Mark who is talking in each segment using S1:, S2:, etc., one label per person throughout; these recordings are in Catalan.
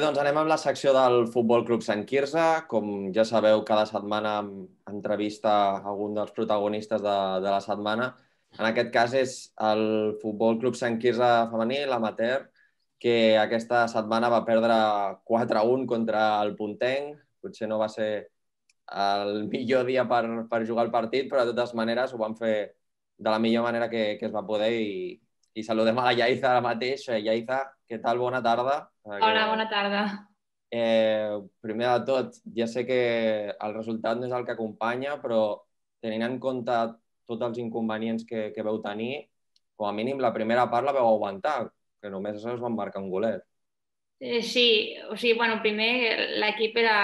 S1: doncs anem amb la secció del Futbol Club Sant Quirze. Com ja sabeu, cada setmana entrevista algun dels protagonistes de, de la setmana. En aquest cas és el Futbol Club Sant Quirze femení, l'amateur, que aquesta setmana va perdre 4-1 contra el Pontenc. Potser no va ser el millor dia per, per jugar el partit, però de totes maneres ho van fer de la millor manera que, que es va poder i, i saludem a la Iaiza ara mateix. Iaiza, eh, què tal? Bona tarda. Hola, bona tarda. Eh, primer de tot, ja sé que el resultat no és el que acompanya, però tenint en compte tots els inconvenients que, que veu tenir, com a mínim la primera part la veu aguantar, que només això es van marcar un golet.
S2: Eh, sí, o sigui, bueno, primer l'equip era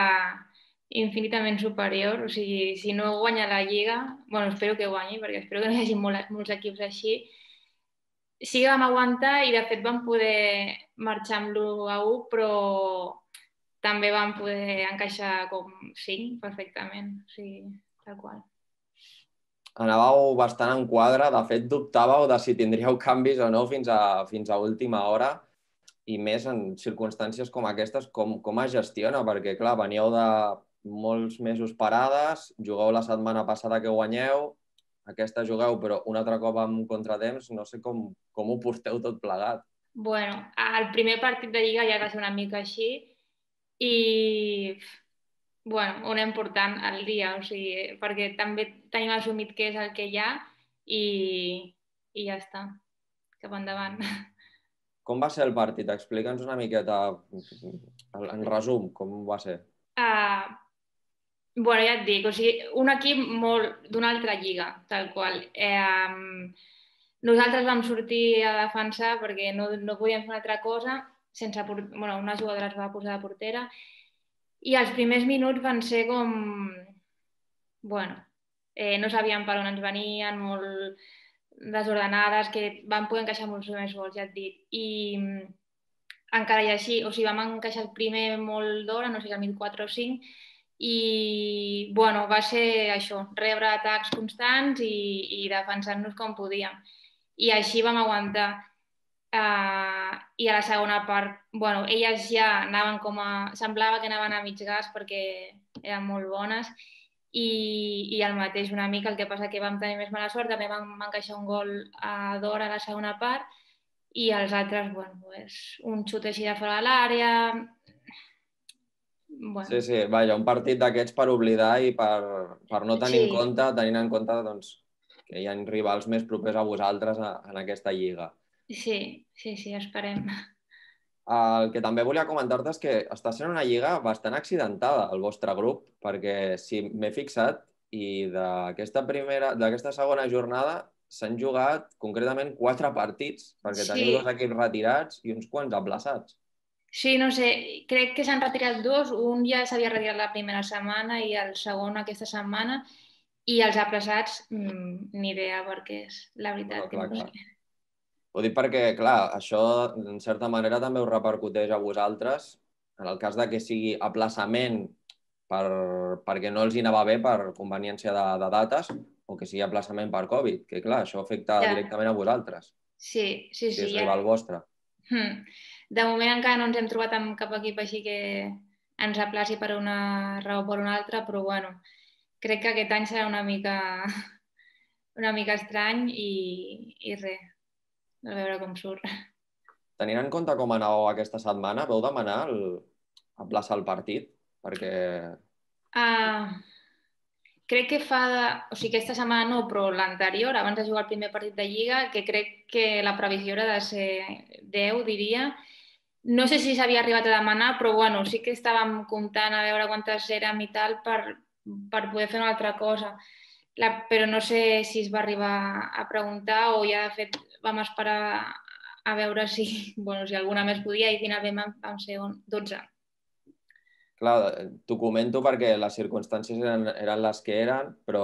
S2: infinitament superior, o sigui, si no guanya la Lliga, bueno, espero que guanyi, perquè espero que no hi hagi molts equips així, sí que vam aguantar i de fet vam poder marxar amb l'1 a 1, però també vam poder encaixar com 5
S1: perfectament,
S2: o sigui, tal qual.
S1: Anàveu bastant en quadre, de fet dubtàveu de si tindríeu canvis o no fins a, fins a última hora i més en circumstàncies com aquestes, com, com es gestiona? Perquè, clar, veníeu de molts mesos parades, jugueu la setmana passada que guanyeu, aquesta jugueu, però un altre cop amb contratemps, no sé com, com ho porteu tot plegat.
S2: Bueno, el primer partit de Lliga ja va ser una mica així i bueno, un important al dia, o sigui, perquè també tenim assumit que és el que hi ha i, i ja està, cap endavant.
S1: Com va ser el partit? Explica'ns una miqueta, en resum, com va ser.
S2: Uh, bueno, ja et dic, o sigui, un equip molt d'una altra lliga, tal qual. Eh, nosaltres vam sortir a defensar perquè no, no podíem fer una altra cosa, sense bueno, una jugadora es va posar de portera, i els primers minuts van ser com... Bueno, eh, no sabíem per on ens venien, molt desordenades, que van poder encaixar molts més gols, ja et dic. I mm, encara i així, o sigui, vam encaixar el primer molt d'hora, no sé, al 1.4 o 5, i bueno, va ser això, rebre atacs constants i, i defensar-nos com podíem. I així vam aguantar. Uh, I a la segona part, bueno, elles ja anaven com a... Semblava que anaven a mig gas perquè eren molt bones i, i el mateix una mica, el que passa que vam tenir més mala sort, també vam, vam encaixar un gol a d'hora a la segona part i els altres, bueno, és un xut així de fora de l'àrea, Bueno. Sí,
S1: sí, vaja, un partit d'aquests per oblidar i per, per no tenir sí. en compte, tenint en compte doncs, que hi ha rivals més propers a vosaltres a, en aquesta lliga.
S2: Sí, sí, sí, esperem.
S1: El que també volia comentar-te és que està sent una lliga bastant accidentada, el vostre grup, perquè si m'he fixat, i d'aquesta primera, d'aquesta segona jornada s'han jugat concretament quatre partits, perquè sí. teniu dos equips retirats i uns quants aplaçats.
S2: Sí, no sé, crec que s'han retirat dos, un ja s'havia retirat la primera setmana i el segon aquesta setmana, i els aplaçats, mm, ni idea, perquè és la veritat.
S1: No, clar, que... clar. Ho dic perquè, clar, això en certa manera també us repercuteix a vosaltres, en el cas de que sigui aplaçament per, perquè no els hi anava bé per conveniència de, de dates o que sigui aplaçament per Covid, que clar, això afecta ja. directament a vosaltres.
S2: Sí, sí, sí. Que és ja. rival vostre. Hmm. De moment encara no ens hem trobat amb cap equip així que ens aplaci per una raó o per una altra, però bueno, crec que aquest any serà una mica, una mica estrany i, i res, a veure com surt.
S1: Tenint en compte com anàveu aquesta setmana, veu demanar el, a plaça el partit? Perquè...
S2: Uh, crec que fa, de, o sigui, aquesta setmana no, però l'anterior, abans de jugar el primer partit de Lliga, que crec que la previsió era de ser 10, diria. No sé si s'havia arribat a demanar, però bueno, sí que estàvem comptant a veure quantes érem i tal per, per poder fer una altra cosa. La, però no sé si es va arribar a preguntar o ja de fet vam esperar a veure si, bueno, si alguna més podia i finalment vam, vam ser on, 12.
S1: Clar, t'ho comento perquè les circumstàncies eren, eren les que eren, però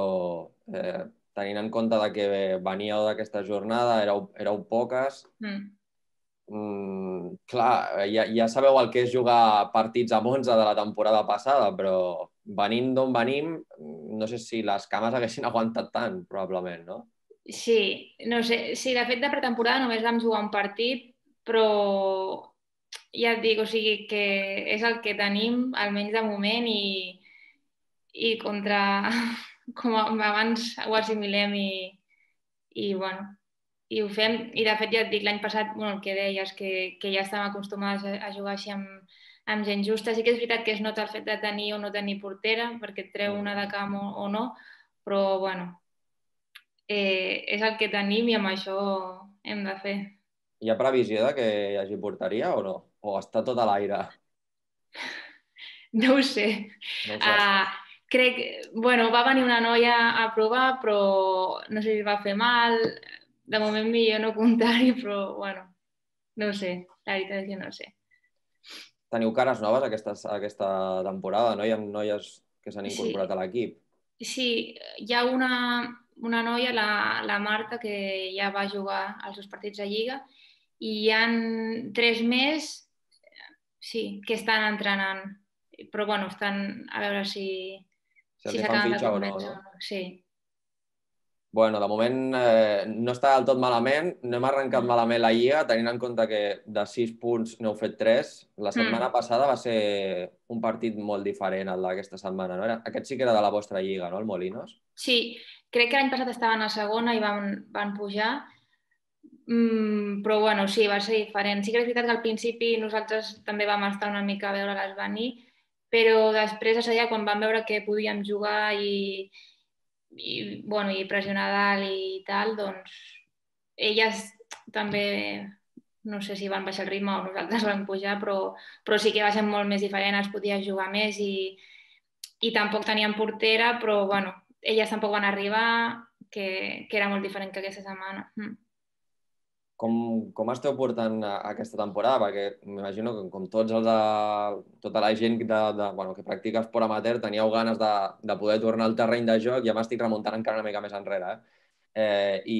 S1: eh, tenint en compte de que veníeu d'aquesta jornada, éreu, éreu poques, mm. Mm, clar, ja, ja sabeu el que és jugar partits amb 11 de la temporada passada, però venint d'on venim, no sé si les cames haguessin aguantat tant, probablement, no? Sí, no
S2: sé, sí, de fet de pretemporada només vam jugar un partit, però ja et dic, o sigui, que és el que tenim, almenys de moment, i, i contra, com abans ho assimilem i, i, bueno, i ho fem. I de fet ja et dic, l'any passat, bueno, el que deies, que, que ja estem acostumades a jugar així amb, amb gent justa. Sí que és veritat que es nota el fet de tenir o no tenir portera, perquè et treu una de camp o, o no, però bueno, eh, és el que tenim i amb això hem de fer
S1: hi ha previsió de que hi hagi porteria o no? O està tot a l'aire? No ho sé. No ho uh,
S2: crec... Bueno, va venir una noia a provar, però no sé si va fer mal. De moment millor no comptar-hi, però bueno, no ho sé. La veritat és que no ho sé.
S1: Teniu cares noves aquesta, aquesta temporada, no? Hi ha noies que s'han incorporat sí. a l'equip.
S2: Sí, hi ha una una noia, la, la Marta, que ja va jugar als seus partits de Lliga, i hi han tres més sí, que estan entrenant, però bueno, estan a veure si...
S1: Se si s'acaben de convèncer o no. no. Sí bueno, de moment eh, no està del tot malament, no hem arrencat mm. malament la Lliga, tenint en compte que de 6 punts n'heu fet 3. La mm. setmana mm. passada va ser un partit molt diferent al d'aquesta setmana, no? Era, aquest sí que era de la vostra Lliga, no?, el Molinos.
S2: Sí, crec que l'any passat estaven a segona i van, van pujar, mm, però bueno, sí, va ser diferent. Sí que és veritat que al principi nosaltres també vam estar una mica a veure-les venir, però després, a ja, quan vam veure que podíem jugar i i, bueno, i pressió Nadal i tal, doncs elles també no sé si van baixar el ritme o nosaltres vam pujar, però, però sí que va ser molt més diferent, es podia jugar més i, i tampoc tenien portera, però bueno, elles tampoc van arribar, que, que era molt diferent que aquesta setmana. Mm
S1: com, com esteu portant aquesta temporada? Perquè m'imagino que com tots els, de, tota la gent de, de, bueno, que practica esport amateur teníeu ganes de, de poder tornar al terreny de joc, ja m'estic remuntant encara una mica més enrere, eh? eh, i,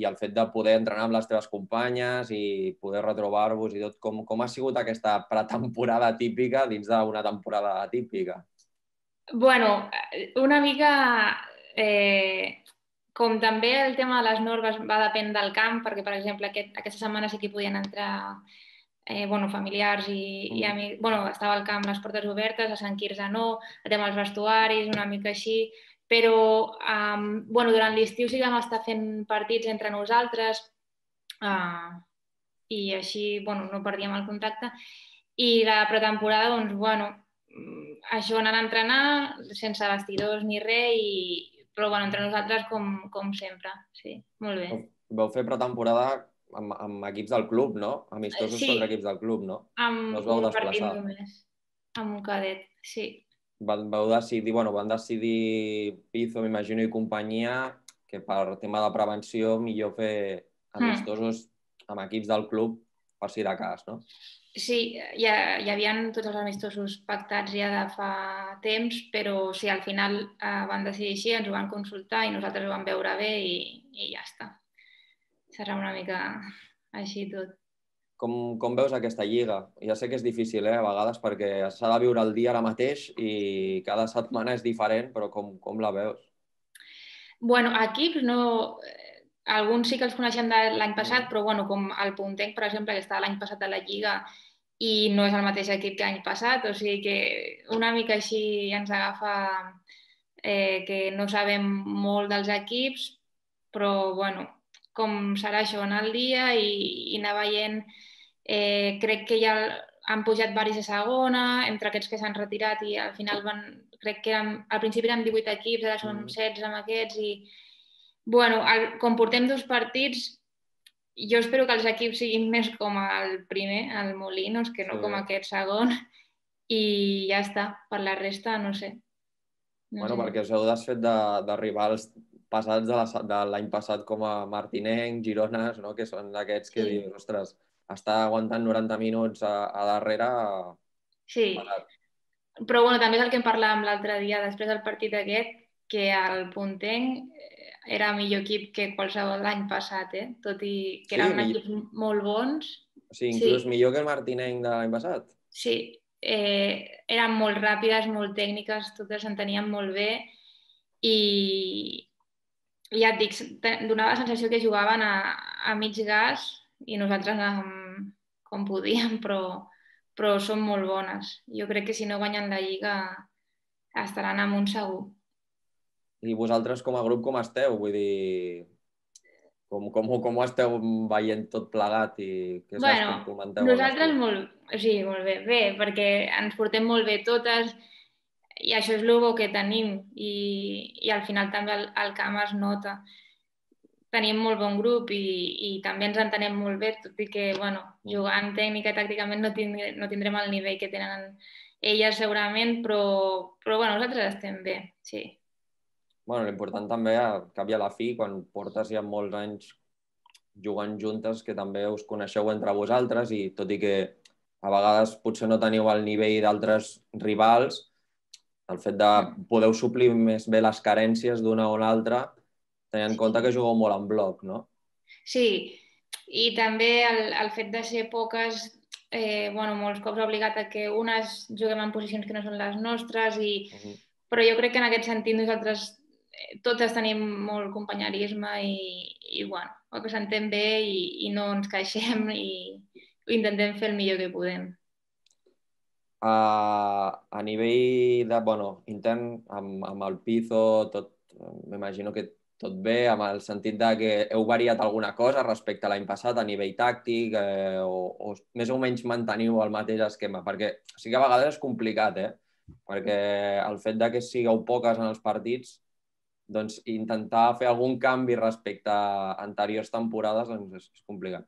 S1: i el fet de poder entrenar amb les teves companyes i poder retrobar-vos i tot, com, com ha sigut aquesta pretemporada típica dins d'una temporada típica?
S2: Bueno, una mica eh, com també el tema de les normes va depèn del camp, perquè, per exemple, aquest, aquesta setmana sí que podien entrar eh, bueno, familiars i, i mm. amics... Bueno, estava al camp les portes obertes, a Sant Quirze no, el tema dels vestuaris, una mica així, però um, bueno, durant l'estiu sí que vam estar fent partits entre nosaltres uh, i així bueno, no perdíem el contacte. I la pretemporada, doncs, bueno, mm, això anant a entrenar sense vestidors ni res i però bueno, entre nosaltres com, com sempre,
S1: sí, molt bé. Vau fer pretemporada amb, amb equips del club, no? Amistosos eh, sí. contra equips del club, no?
S2: Amb no us vau un desplaçar. partit només, amb un cadet, sí.
S1: Van, vau decidir, bueno, van decidir Pizo, m'imagino, i companyia, que per tema de prevenció millor fer hmm. amistosos mm. amb equips del club per si de cas, no?
S2: Sí, hi, ha, hi havia tots els amistosos pactats ja de fa temps, però si sí, al final eh, van decidir així, ens ho van consultar i nosaltres ho vam veure bé i, i ja està. Serà una mica així tot.
S1: Com, com veus aquesta lliga? Ja sé que és difícil, eh, a vegades, perquè s'ha de viure el dia ara mateix i cada setmana és diferent, però com, com la veus?
S2: Bueno, aquí no, alguns sí que els coneixem de l'any passat, però bueno, com el Pontec, per exemple, que estava l'any passat a la Lliga i no és el mateix equip que l'any passat, o sigui que una mica així ens agafa eh, que no sabem molt dels equips, però bueno, com serà això, anar al dia i, i anar veient, eh, crec que ja han pujat varis a segona, entre aquests que s'han retirat i al final van, crec que eren, al principi eren 18 equips, ara són 16 amb aquests i bueno, el, com portem dos partits, jo espero que els equips siguin més com el primer, el Molinos, que no sí. com aquest segon, i ja està. Per la resta, no sé.
S1: No bueno, sé. perquè us heu desfet de, de rivals passats de l'any passat com a Martinenc, Girones, no? que són d'aquests que sí. dius, ostres, està aguantant 90 minuts a, a darrere... Sí,
S2: però bueno, també és el que en parlàvem l'altre dia, després del partit aquest, que el Pontenc era millor equip que qualsevol any passat, eh? tot i que sí, eren millor. equips molt bons.
S1: O sigui, inclús sí. millor que el Martinenc de l'any passat.
S2: Sí, eh, eren molt ràpides, molt tècniques, totes s'entenien molt bé i, i ja et dic, donava la sensació que jugaven a, a mig gas i nosaltres amb, com podíem, però, però són molt bones. Jo crec que si no guanyen la Lliga estaran amunt segur.
S1: I vosaltres com a grup com esteu? Vull dir, com, com, com ho esteu veient tot plegat i què és bueno, que comenteu? Nosaltres
S2: molt, o sigui, molt bé, bé, perquè ens portem molt bé totes i això és el que tenim i, i al final també el, el camp es nota. Tenim molt bon grup i, i també ens entenem molt bé, tot i que bueno, mm. jugant tècnica i tàcticament no, tindre, no tindrem el nivell que tenen elles segurament, però, però bueno, nosaltres estem bé, sí
S1: bueno, l'important també, a cap i a la fi, quan portes ja molts anys jugant juntes, que també us coneixeu entre vosaltres i tot i que a vegades potser no teniu el nivell d'altres rivals, el fet de podeu suplir més bé les carències d'una o l'altra, tenint en compte que jugueu molt en bloc, no?
S2: Sí, i també el, el fet de ser poques, eh, bueno, molts cops obligat a que unes juguem en posicions que no són les nostres, i, uh mhm. -huh. però jo crec que en aquest sentit nosaltres totes tenim molt companyerisme i, i bueno, ho que sentem bé i, i no ens queixem i ho intentem fer el millor que podem.
S1: Uh, a nivell de, bueno, intern, amb, amb el Pizo, tot, m'imagino que tot bé, amb el sentit de que heu variat alguna cosa respecte a l'any passat a nivell tàctic eh, o, o més o menys manteniu el mateix esquema, perquè sí que a vegades és complicat, eh? perquè el fet de que sigueu poques en els partits doncs, intentar fer algun canvi respecte a anteriors temporades doncs és, és complicat.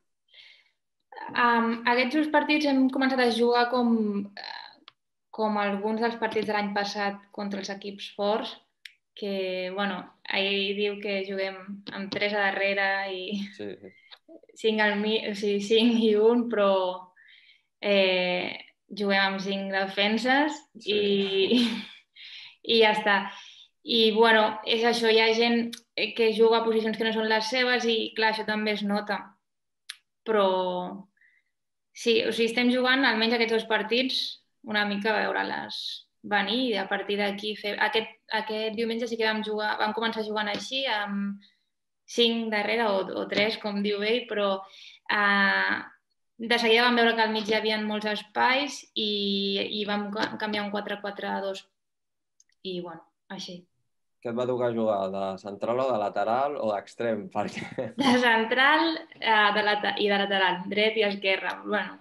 S2: Um, aquests dos partits hem començat a jugar com, com alguns dels partits de l'any passat contra els equips forts, que, bueno, ahir diu que juguem amb tres a darrere i sí, sí. cinc, al mi... o sigui, cinc i un, però eh, juguem amb cinc defenses sí. i, i ja està. I, bueno, és això, hi ha gent eh, que juga a posicions que no són les seves i, clar, això també es nota. Però, sí, o sigui, estem jugant almenys aquests dos partits una mica a veure-les venir i a partir d'aquí fer... Aquest, aquest diumenge sí que vam, jugar, vam començar jugant així, amb cinc darrere o, o tres, com diu ell, però eh, de seguida vam veure que al mig hi havia molts espais i, i vam canviar un 4-4-2. I, bueno, així
S1: que et va tocar jugar? De central o de lateral o d'extrem? Perquè...
S2: De central eh, de la, i de lateral, dret i esquerra. Bueno.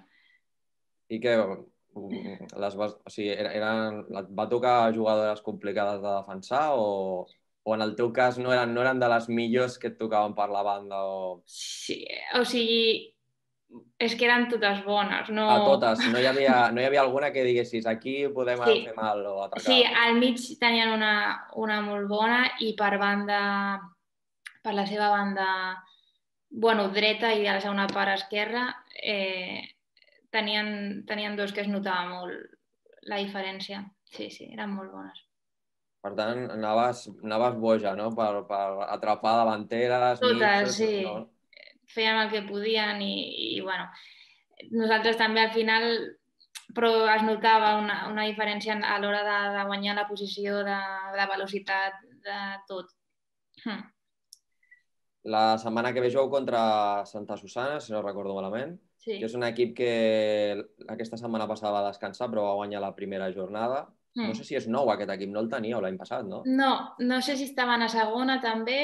S1: I què? Les vas, o sigui, eren, et va tocar jugadores complicades de defensar o, o en el teu cas no eren, no eren de les millors que et tocaven per la banda? O... Sí,
S2: o sigui, és que eren totes bones. No... A totes, no hi, havia,
S1: no hi havia alguna que diguessis aquí podem sí. fer mal o atacar. Sí,
S2: al mig tenien una, una molt bona i per banda, per la seva banda bueno, dreta i a la segona part esquerra eh, tenien, tenien dos que es notava molt la diferència. Sí, sí, eren molt bones.
S1: Per tant, anaves, anaves boja, no?, per, per atrapar davanteres, Totes, mitges, sí. No?
S2: feien el que podien i, i bueno, nosaltres també al final però es notava una, una diferència a l'hora de, de guanyar la posició, de, de velocitat, de tot. Hm.
S1: La setmana que ve jou contra Santa Susana, si no recordo malament. Sí. Que és un equip que aquesta setmana passada va descansar, però va guanyar la primera jornada. Mm. No sé si és nou aquest equip, no el teníeu l'any passat, no? No,
S2: no sé si estaven a segona també,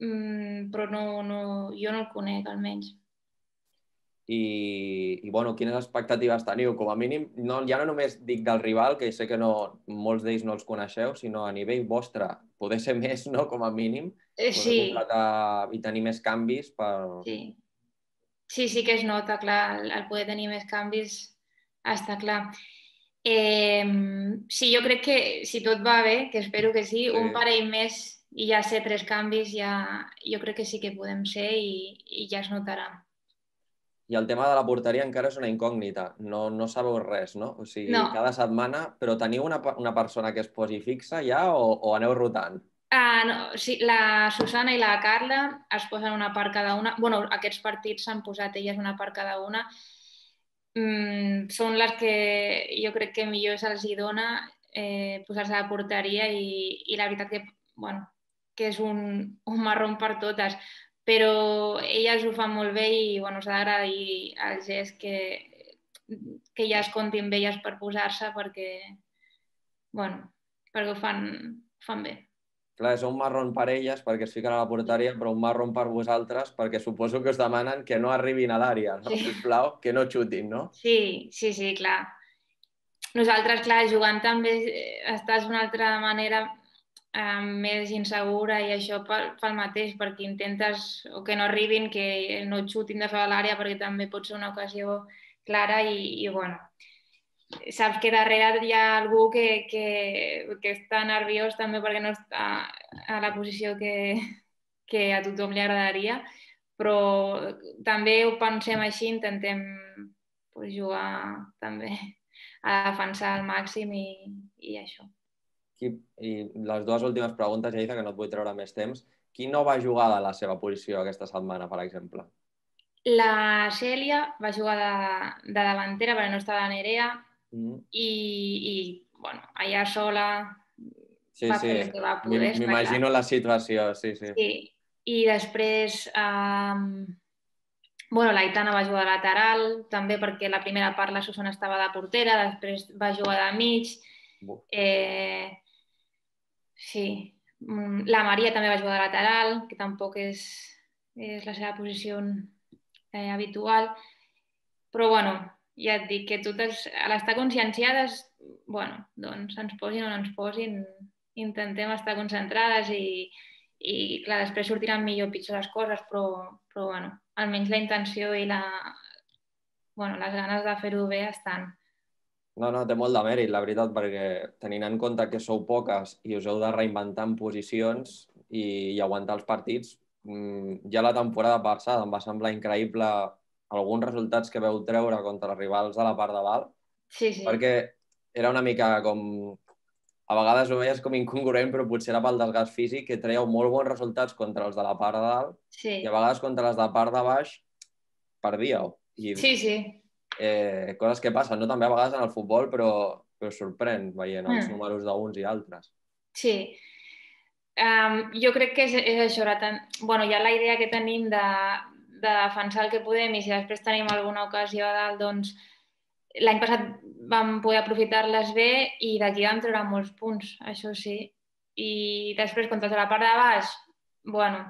S2: mm, però no, no, jo no el conec, almenys.
S1: I, i bueno, quines expectatives teniu? Com a mínim, no, ja no només dic del rival, que sé que no, molts d'ells no els coneixeu, sinó a nivell vostre. Poder ser més, no?, com a mínim. Eh, sí. I tenir més canvis per... Sí.
S2: Sí, sí que es nota, clar, el, el poder tenir més canvis està clar. Eh, sí, jo crec que, si tot va bé, que espero que sí, sí. un parell més i ja ser tres canvis ja, jo crec que sí que podem ser i, i ja es notarà.
S1: I el tema de la porteria encara és una incògnita, no, no sabeu res, no? O sigui, no. cada setmana, però teniu una, una persona que es posi fixa ja o, o aneu rotant? Ah,
S2: no, sí, la Susana i la Carla es posen una part cada una. bueno, aquests partits s'han posat elles una part cada una. Mm, són les que jo crec que millor se'ls dona eh, posar-se a la porteria i, i la veritat que bueno, que és un, un marrón per totes, però elles ho fan molt bé i bueno, s'ha d'agrair al gest que, que ja es comptin bé elles per posar-se perquè, bueno, perquè ho fan, ho fan bé.
S1: Clar, és un marrón per elles perquè es fiquen a la porteria, però un marrón per vosaltres perquè suposo que us demanen que no arribin a l'àrea, no? Sí. Sisplau, que no xutin, no?
S2: Sí, sí, sí, clar. Nosaltres, clar, jugant també eh, estàs d'una altra manera eh, més insegura i això pel, el mateix, perquè intentes o que no arribin, que no et xutin de fora l'àrea perquè també pot ser una ocasió clara i, i bueno, saps que darrere hi ha algú que, que, que està nerviós també perquè no està a la posició que, que a tothom li agradaria, però també ho pensem així, intentem pues, jugar també a defensar al màxim i, i això
S1: qui, i les dues últimes preguntes ja dic que no et vull treure més temps. Qui no va jugar de la seva posició aquesta setmana, per exemple?
S2: La Xèlia va jugar de, de davantera però no estava Nerea mm. i, i bueno, allà sola sí, va sí. M'imagino
S1: la situació, sí, sí. sí.
S2: I després, um, bueno, l'Aitana va jugar de lateral, també perquè la primera part la Susana estava de portera, després va jugar de mig. Eh, Sí, mm, la Maria també va jugar de lateral, que tampoc és, és la seva posició eh, habitual. Però, bueno, ja et dic que totes, a l'estar conscienciades, bueno, doncs ens posin on ens posin, intentem estar concentrades i, i clar, després sortiran millor o pitjor les coses, però, però bueno, almenys la intenció i la, bueno, les ganes de fer-ho bé estan.
S1: No, no, té molt de mèrit, la veritat, perquè tenint en compte que sou poques i us heu de reinventar en posicions i, i aguantar els partits, mm, ja la temporada passada em va semblar increïble alguns resultats que veu treure contra els rivals de la part de dalt, sí, sí. perquè era una mica com... A vegades ho veies com incongruent, però potser era pel desgast físic, que treieu molt bons resultats contra els de la part de dalt sí. i a vegades contra les de la part de baix perdíeu. I sí, sí eh, coses que passen, no? també a vegades en el futbol, però, però sorprèn veient els mm. números d'uns i altres.
S2: Sí, um, jo crec que és, és això, Tant... bueno, bueno, ja la idea que tenim de, de defensar el que podem i si després tenim alguna ocasió a dalt, doncs l'any passat vam poder aprofitar-les bé i d'aquí vam treure molts punts, això sí. I després, contra la part de baix, bueno,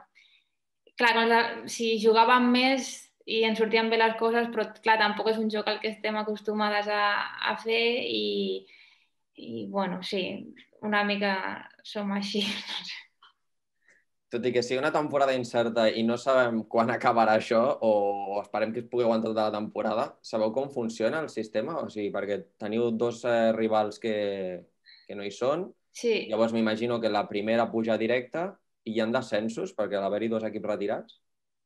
S2: clar, la, si jugàvem més, i ens sortien bé les coses, però clar, tampoc és un joc al que estem acostumades a, a fer i, i bueno, sí, una mica som així.
S1: Tot i que sigui una temporada incerta i no sabem quan acabarà això o esperem que es pugui aguantar tota la temporada, sabeu com funciona el sistema? O sigui, perquè teniu dos eh, rivals que, que no hi són, sí. llavors m'imagino que la primera puja directa i hi ha descensos perquè l'haver-hi dos equips retirats?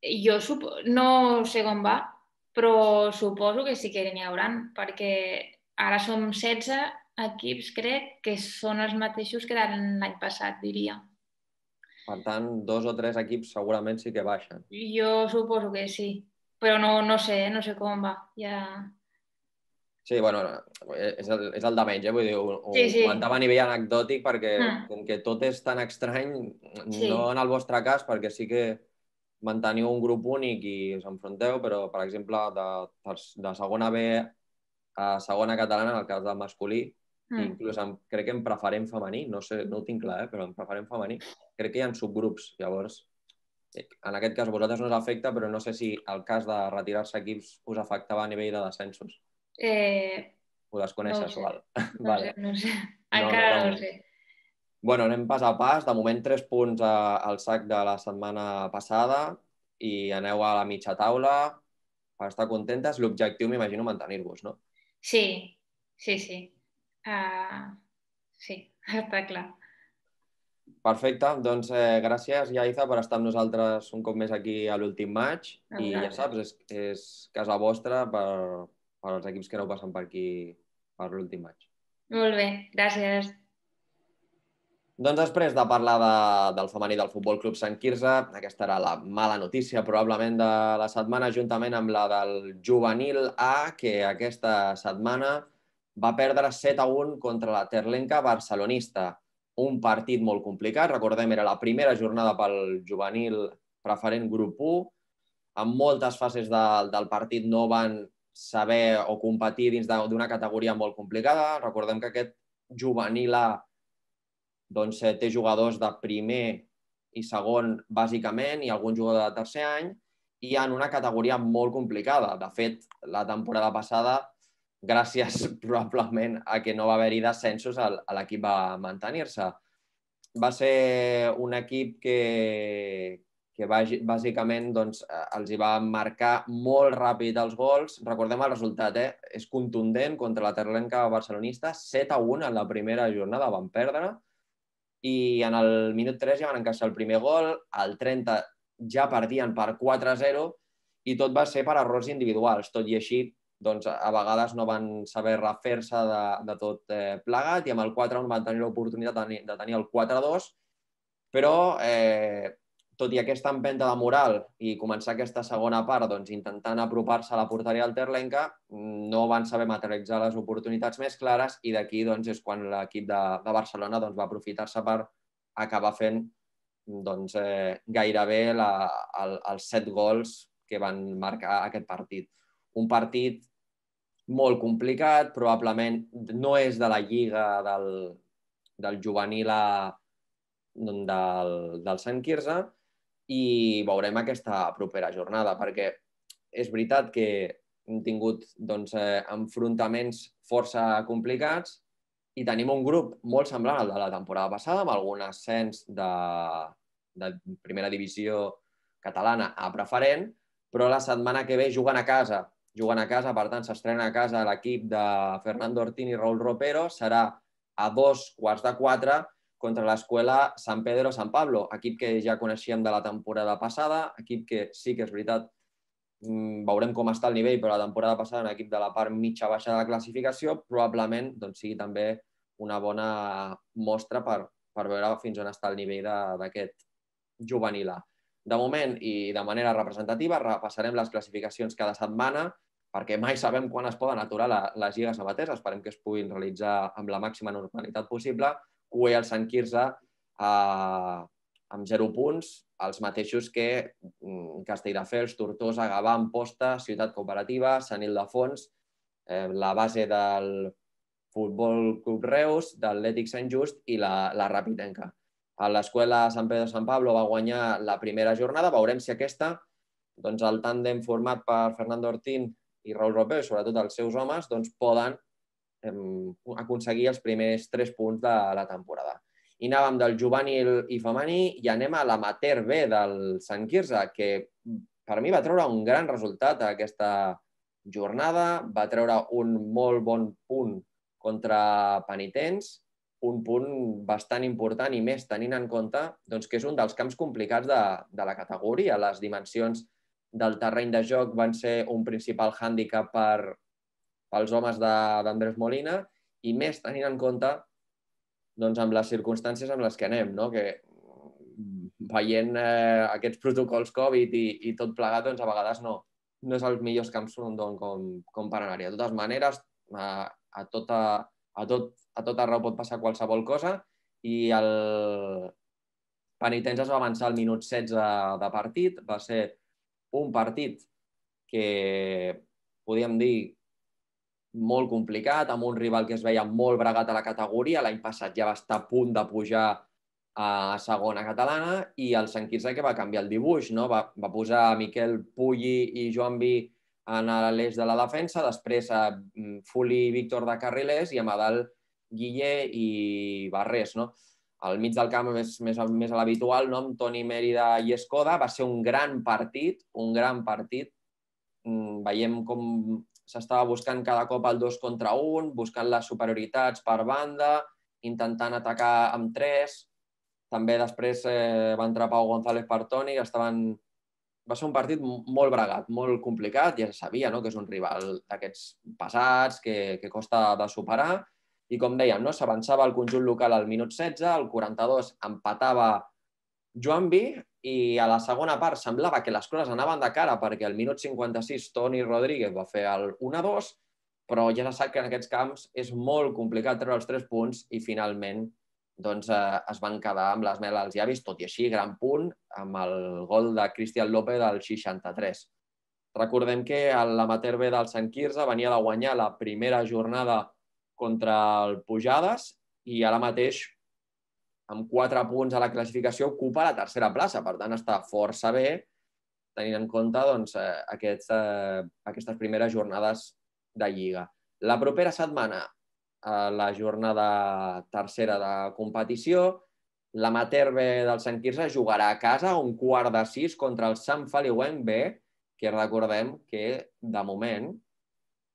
S1: jo sup...
S2: no sé com va, però suposo que sí que n'hi hauran, perquè ara som 16 equips, crec, que són els mateixos que eren l'any passat, diria.
S1: Per tant, dos o tres equips segurament sí que baixen.
S2: Jo suposo que sí, però no, no sé, eh, no sé com va. Ja...
S1: Sí, bueno, eh, és el, és el de menys, eh? vull dir, ho, sí, sí. comentava a nivell anecdòtic perquè ah. com que tot és tan estrany, sí. no en el vostre cas, perquè sí que manteniu un grup únic i us enfronteu, però, per exemple, de, de segona B a segona catalana, en el cas del masculí, mm. inclús en, crec que en preferent femení, no, sé, no ho tinc clar, eh, però en preferent femení, crec que hi ha subgrups. Llavors, eh, en aquest cas, vosaltres no us afecta, però no sé si el cas de retirar-se equips us afectava a nivell de descensos.
S2: Eh...
S1: Ho desconeixes, no ho sé. val. No vale. sé, no sé. Encara no, no, no, no sé bueno, anem pas a pas. De moment, tres punts a, eh, al sac de la setmana passada i aneu a la mitja taula per estar contentes. L'objectiu, m'imagino, mantenir-vos, no?
S2: Sí, sí, sí. Uh, sí, està clar.
S1: Perfecte, doncs eh, gràcies, Iaiza, per estar amb nosaltres un cop més aquí a l'últim maig. I ja saps, és, és casa vostra per, per als equips que no passen per aquí per l'últim maig.
S2: Molt bé, gràcies.
S1: Doncs després de parlar de, del femení del Futbol Club Sant Quirze, aquesta era la mala notícia probablement de la setmana, juntament amb la del juvenil A, que aquesta setmana va perdre 7 a 1 contra la Terlenca barcelonista. Un partit molt complicat, recordem, era la primera jornada pel juvenil preferent grup 1. En moltes fases de, del partit no van saber o competir dins d'una categoria molt complicada. Recordem que aquest juvenil A doncs, eh, té jugadors de primer i segon, bàsicament, i algun jugador de tercer any, i en una categoria molt complicada. De fet, la temporada passada, gràcies probablement a que no va haver-hi descensos, l'equip va mantenir-se. Va ser un equip que, que bàsicament doncs, eh, els hi va marcar molt ràpid els gols. Recordem el resultat, eh? És contundent contra la Terlenca barcelonista. 7 a 1 en la primera jornada van perdre i en el minut 3 ja van encaixar el primer gol, al 30 ja perdien per 4-0 i tot va ser per errors individuals. Tot i així, doncs, a vegades no van saber refer-se de, de tot eh, plegat i amb el 4-1 van tenir l'oportunitat de, tenir, de tenir el 4-2, però eh, tot i aquesta empenta de moral i començar aquesta segona part doncs, intentant apropar-se a la porteria del Terlenca, no van saber materialitzar les oportunitats més clares i d'aquí doncs, és quan l'equip de, de Barcelona doncs, va aprofitar-se per acabar fent doncs, eh, gairebé la, el, els set gols que van marcar aquest partit. Un partit molt complicat, probablement no és de la lliga del, del juvenil a, doncs, del, del Sant Quirze, i veurem aquesta propera jornada, perquè és veritat que hem tingut doncs, eh, enfrontaments força complicats i tenim un grup molt semblant al de la temporada passada, amb algun ascens de, de primera divisió catalana a preferent, però la setmana que ve juguen a casa. Juguen a casa, per tant, s'estrena a casa l'equip de Fernando Ortín i Raúl Ropero. Serà a dos quarts de quatre contra l'escola Sant Pedro-Sant Pablo, equip que ja coneixíem de la temporada passada, equip que sí que és veritat, mm, veurem com està el nivell, però la temporada passada un equip de la part mitja-baixa de la classificació, probablement doncs, sigui també una bona mostra per, per veure fins on està el nivell d'aquest juvenil A. De moment i de manera representativa repassarem les classificacions cada setmana perquè mai sabem quan es poden aturar la, les lligues abateses. Esperem que es puguin realitzar amb la màxima normalitat possible QE al Sant Quirze eh, amb 0 punts, els mateixos que mm, Castelldefels, Tortosa, Gavà, Amposta, Ciutat Cooperativa, Sant Ildefons, eh, la base del Futbol Club Reus, d'Atlètic Sant Just i la, la Rapitenca. A l'escola Sant Pedro Sant Pablo va guanyar la primera jornada. Veurem si aquesta, doncs el tàndem format per Fernando Ortín i Raúl Ropeu, sobretot els seus homes, doncs poden aconseguir els primers tres punts de la temporada. I anàvem del juvenil i femení i anem a l'amater B del Sant Quirze, que per mi va treure un gran resultat a aquesta jornada, va treure un molt bon punt contra penitents, un punt bastant important i més tenint en compte doncs, que és un dels camps complicats de, de la categoria. Les dimensions del terreny de joc van ser un principal hàndicap per, pels homes d'Andrés Molina i més tenint en compte doncs, amb les circumstàncies amb les que anem, no? que mm, veient eh, aquests protocols Covid i, i tot plegat, doncs a vegades no, no és els millors camps on, on, com, com per anar-hi. De totes maneres, a, a, tota, a, tot, a tot arreu pot passar qualsevol cosa i el Penitents es va avançar al minut 16 de partit. Va ser un partit que podíem dir molt complicat, amb un rival que es veia molt bregat a la categoria, l'any passat ja va estar a punt de pujar a segona catalana, i el Sant Quirze que va canviar el dibuix, no? va, va posar Miquel Pulli i Joan Vi en l'eix de la defensa, després a mm, Fuli i Víctor de Carrilés i a Madal Guille i Barrés. No? Al mig del camp més, més, més a l'habitual, no? amb Toni Mérida i Escoda, va ser un gran partit, un gran partit. Mm, veiem com s'estava buscant cada cop el dos contra un, buscant les superioritats per banda, intentant atacar amb tres. També després eh, va entrar Pau González per Toni, que estaven... va ser un partit molt bregat, molt complicat, ja se sabia no? que és un rival d'aquests pesats, que, que costa de superar, i com dèiem, no? s'avançava el conjunt local al minut 16, el 42 empatava Joan B, i a la segona part semblava que les coses anaven de cara perquè al minut 56 Toni Rodríguez va fer el 1-2, però ja se sap que en aquests camps és molt complicat treure els tres punts i finalment doncs, eh, es van quedar amb les meles als llavis, tot i així, gran punt, amb el gol de Cristian López al 63. Recordem que l'amater B del Sant Quirze venia de guanyar la primera jornada contra el Pujades i ara mateix amb 4 punts a la classificació, ocupa la tercera plaça. Per tant, està força bé, tenint en compte doncs, eh, aquests, eh, aquestes primeres jornades de Lliga. La propera setmana, eh, la jornada tercera de competició, la B del Sant Quirze jugarà a casa un quart de sis contra el Sant Feliuenc B, que recordem que, de moment,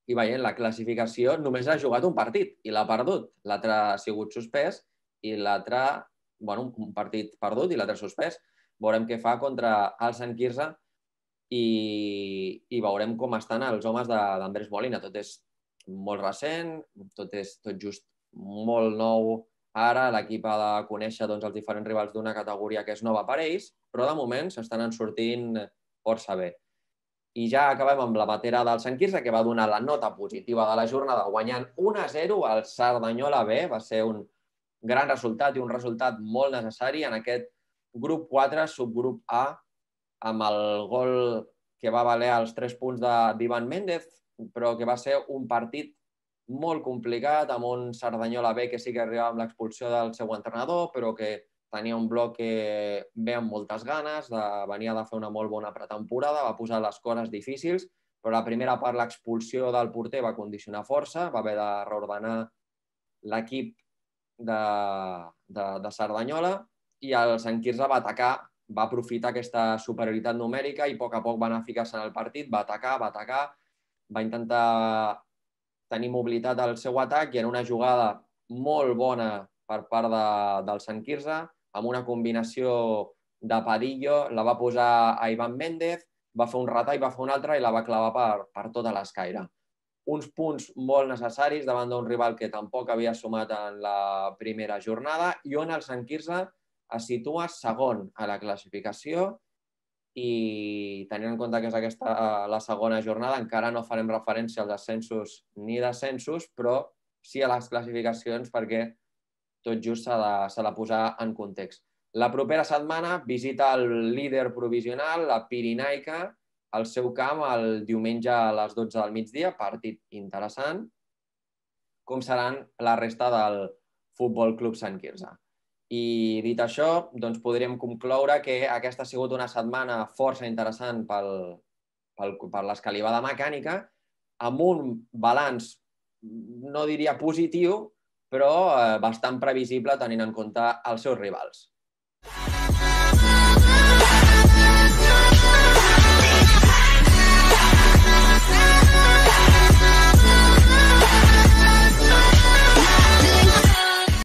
S1: i veient la classificació, només ha jugat un partit i l'ha perdut. L'altre ha sigut suspès i l'altre, bueno, un partit perdut i l'altre suspès. Veurem què fa contra el Sant Quirze i, i veurem com estan els homes d'Andrés Molina. Tot és molt recent, tot és tot just molt nou ara, l'equip ha de conèixer doncs, els diferents rivals d'una categoria que és nova per ells, però de moment s'estan en sortint força bé. I ja acabem amb la batera del Sant Quirze, que va donar la nota positiva de la jornada, guanyant 1-0 al Sardanyola B. Va ser un, gran resultat i un resultat molt necessari en aquest grup 4, subgrup A, amb el gol que va valer els 3 punts d'Ivan Méndez, però que va ser un partit molt complicat, amb un Cerdanyola B que sí que arribava amb l'expulsió del seu entrenador, però que tenia un bloc que ve amb moltes ganes, de, venia de fer una molt bona pretemporada, va posar les coses difícils, però la primera part, l'expulsió del porter, va condicionar força, va haver de reordenar l'equip de, de, de Cerdanyola i el Sant Quirze va atacar, va aprofitar aquesta superioritat numèrica i a poc a poc va anar ficant-se en el partit, va atacar, va atacar, va intentar tenir mobilitat al seu atac i en una jugada molt bona per part de, del Sant Quirze, amb una combinació de Padillo, la va posar a Ivan Méndez, va fer un retall, va fer un altre i la va clavar per, per tota l'escaire uns punts molt necessaris davant d'un rival que tampoc havia sumat en la primera jornada i on el Sant Quirze es situa segon a la classificació i tenint en compte que és aquesta eh, la segona jornada encara no farem referència als ascensos ni descensos, però sí a les classificacions perquè tot just s'ha de, de posar en context. La propera setmana visita el líder provisional, la Pirinaica, al seu camp el diumenge a les 12 del migdia, partit interessant, com seran la resta del Futbol Club Sant Quirze. I dit això, doncs podríem concloure que aquesta ha sigut una setmana força interessant pel, pel, per l'escalivada mecànica, amb un balanç, no diria positiu, però eh, bastant previsible tenint en compte els seus rivals.